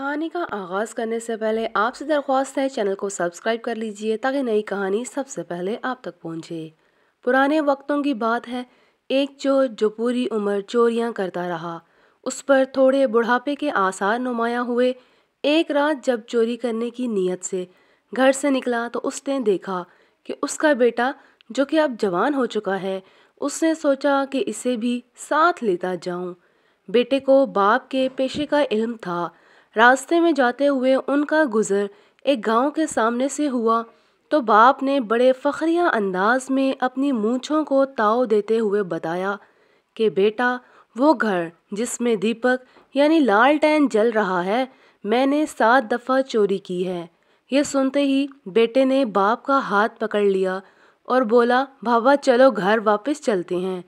कहानी का आगाज़ करने से पहले आपसे दरख्वास्त है चैनल को सब्सक्राइब कर लीजिए ताकि नई कहानी सबसे पहले आप तक पहुंचे पुराने वक्तों की बात है एक चोर जो पूरी उम्र चोरियां करता रहा उस पर थोड़े बुढ़ापे के आसार नुमाया हुए एक रात जब चोरी करने की नीयत से घर से निकला तो उसने देखा कि उसका बेटा जो कि अब जवान हो चुका है उसने सोचा कि इसे भी साथ लेता जाऊं बेटे को बाप के पेशे का इल्म था रास्ते में जाते हुए उनका गुज़र एक गांव के सामने से हुआ तो बाप ने बड़े फ़खरिया अंदाज में अपनी मूछों को ताव देते हुए बताया कि बेटा वो घर जिसमें दीपक यानी लाल टैन जल रहा है मैंने सात दफ़ा चोरी की है ये सुनते ही बेटे ने बाप का हाथ पकड़ लिया और बोला बाबा चलो घर वापस चलते हैं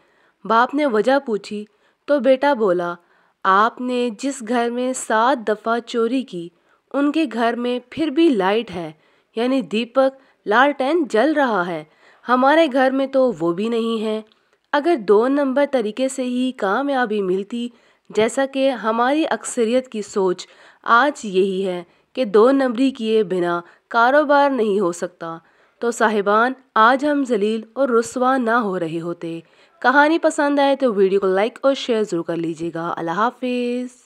बाप ने वजह पूछी तो बेटा बोला आपने जिस घर में सात दफ़ा चोरी की उनके घर में फिर भी लाइट है यानी दीपक लालटेन जल रहा है हमारे घर में तो वो भी नहीं है अगर दो नंबर तरीके से ही कामयाबी मिलती जैसा कि हमारी अक्सरियत की सोच आज यही है कि दो नंबरी किए बिना कारोबार नहीं हो सकता तो साहिबान आज हम जलील और रसवा ना हो रहे होते कहानी पसंद आए तो वीडियो को लाइक और शेयर ज़रूर कर लीजिएगा अल्लाह हाफिज़